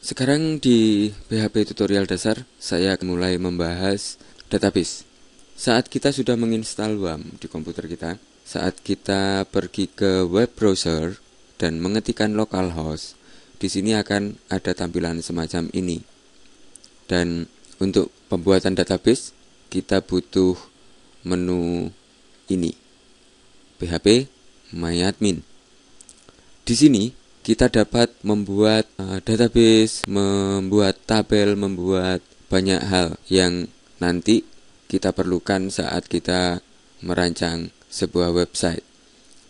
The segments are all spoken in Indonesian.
Sekarang di PHP tutorial dasar, saya akan mulai membahas database. Saat kita sudah menginstal WAM di komputer kita, saat kita pergi ke web browser dan mengetikkan localhost, di sini akan ada tampilan semacam ini. Dan untuk pembuatan database, kita butuh menu ini. PHP myadmin. Di sini kita dapat membuat eh, database, membuat tabel, membuat banyak hal yang nanti kita perlukan saat kita merancang sebuah website.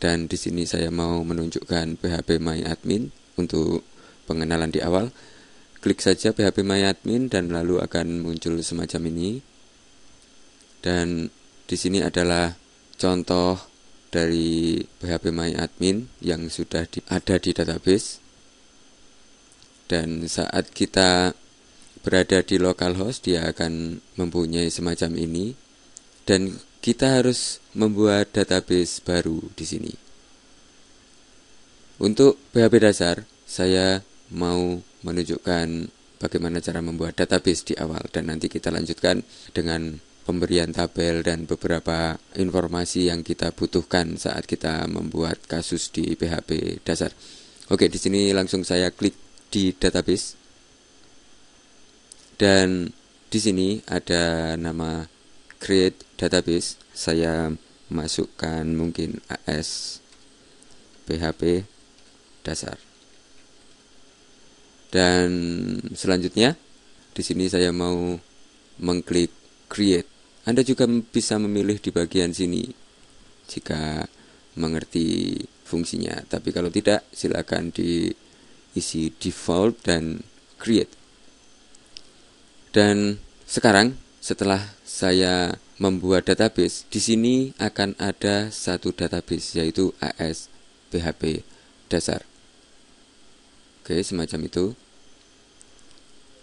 Dan di sini saya mau menunjukkan PHP myadmin untuk pengenalan di awal. Klik saja PHP myadmin dan lalu akan muncul semacam ini. Dan di sini adalah contoh dari PHP My Admin yang sudah di, ada di database. Dan saat kita berada di localhost dia akan mempunyai semacam ini dan kita harus membuat database baru di sini. Untuk PHP dasar, saya mau menunjukkan bagaimana cara membuat database di awal dan nanti kita lanjutkan dengan pemberian tabel dan beberapa informasi yang kita butuhkan saat kita membuat kasus di PHP dasar. Oke, di sini langsung saya klik di database. Dan di sini ada nama create database. Saya masukkan mungkin AS PHP dasar. Dan selanjutnya di sini saya mau mengklik create anda juga bisa memilih di bagian sini jika mengerti fungsinya. Tapi kalau tidak, silakan diisi default dan create. Dan sekarang setelah saya membuat database, di sini akan ada satu database yaitu asphp dasar. Oke, semacam itu.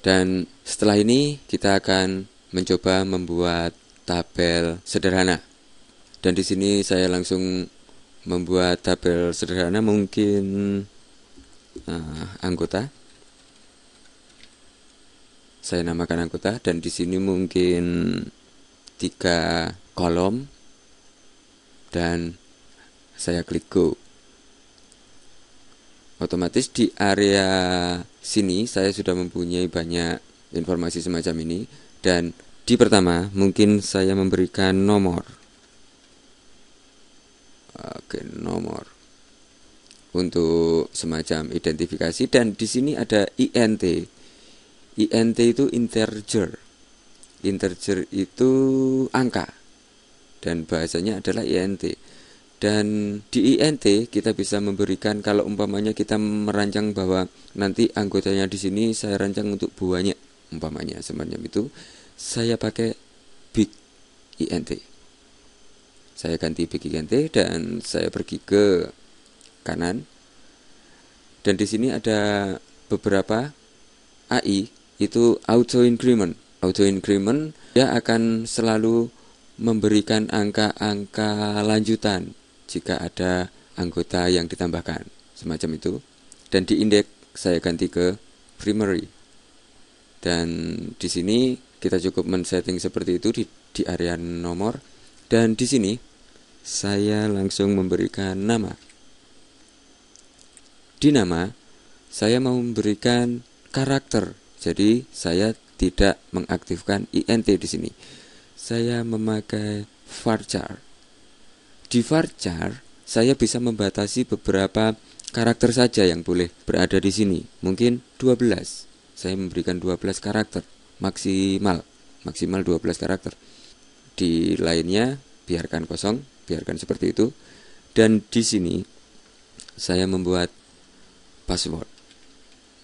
Dan setelah ini kita akan mencoba membuat tabel sederhana. Dan di sini saya langsung membuat tabel sederhana mungkin uh, anggota. Saya namakan anggota dan di sini mungkin tiga kolom dan saya klik go otomatis di area sini saya sudah mempunyai banyak informasi semacam ini dan jadi pertama mungkin saya memberikan nomor oke nomor untuk semacam identifikasi dan di sini ada int int itu integer integer itu angka dan bahasanya adalah int dan di INT kita bisa memberikan kalau umpamanya kita merancang bahwa nanti anggotanya di sini saya rancang untuk buahnya umpamanya semacam itu saya pakai big int saya ganti big int dan saya pergi ke kanan dan di sini ada beberapa AI itu auto increment auto increment dia akan selalu memberikan angka-angka lanjutan jika ada anggota yang ditambahkan semacam itu dan di indeks saya ganti ke primary dan di sini kita cukup men-setting seperti itu di, di area nomor dan di sini saya langsung memberikan nama di nama saya mau memberikan karakter jadi saya tidak mengaktifkan int di sini saya memakai varchar di varchar saya bisa membatasi beberapa karakter saja yang boleh berada di sini mungkin 12 saya memberikan 12 karakter maksimal maksimal 12 karakter di lainnya biarkan kosong biarkan seperti itu dan di sini saya membuat password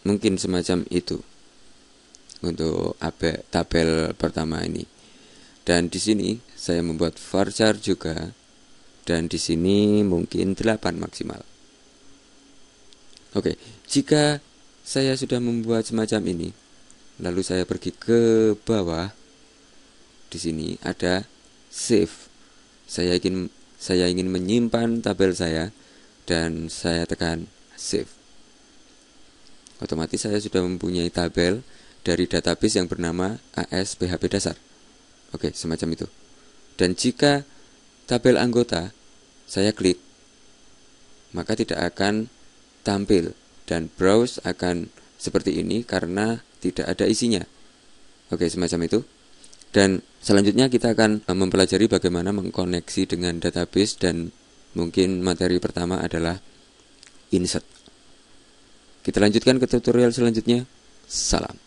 mungkin semacam itu untuk tabel pertama ini dan di sini saya membuat varchar juga dan di sini mungkin 8 maksimal oke jika saya sudah membuat semacam ini lalu saya pergi ke bawah di sini ada save saya ingin saya ingin menyimpan tabel saya dan saya tekan save otomatis saya sudah mempunyai tabel dari database yang bernama ASPHP dasar oke semacam itu dan jika tabel anggota saya klik maka tidak akan tampil dan browse akan seperti ini karena tidak ada isinya. Oke, semacam itu. Dan selanjutnya kita akan eh, mempelajari bagaimana mengkoneksi dengan database dan mungkin materi pertama adalah insert. Kita lanjutkan ke tutorial selanjutnya. Salam.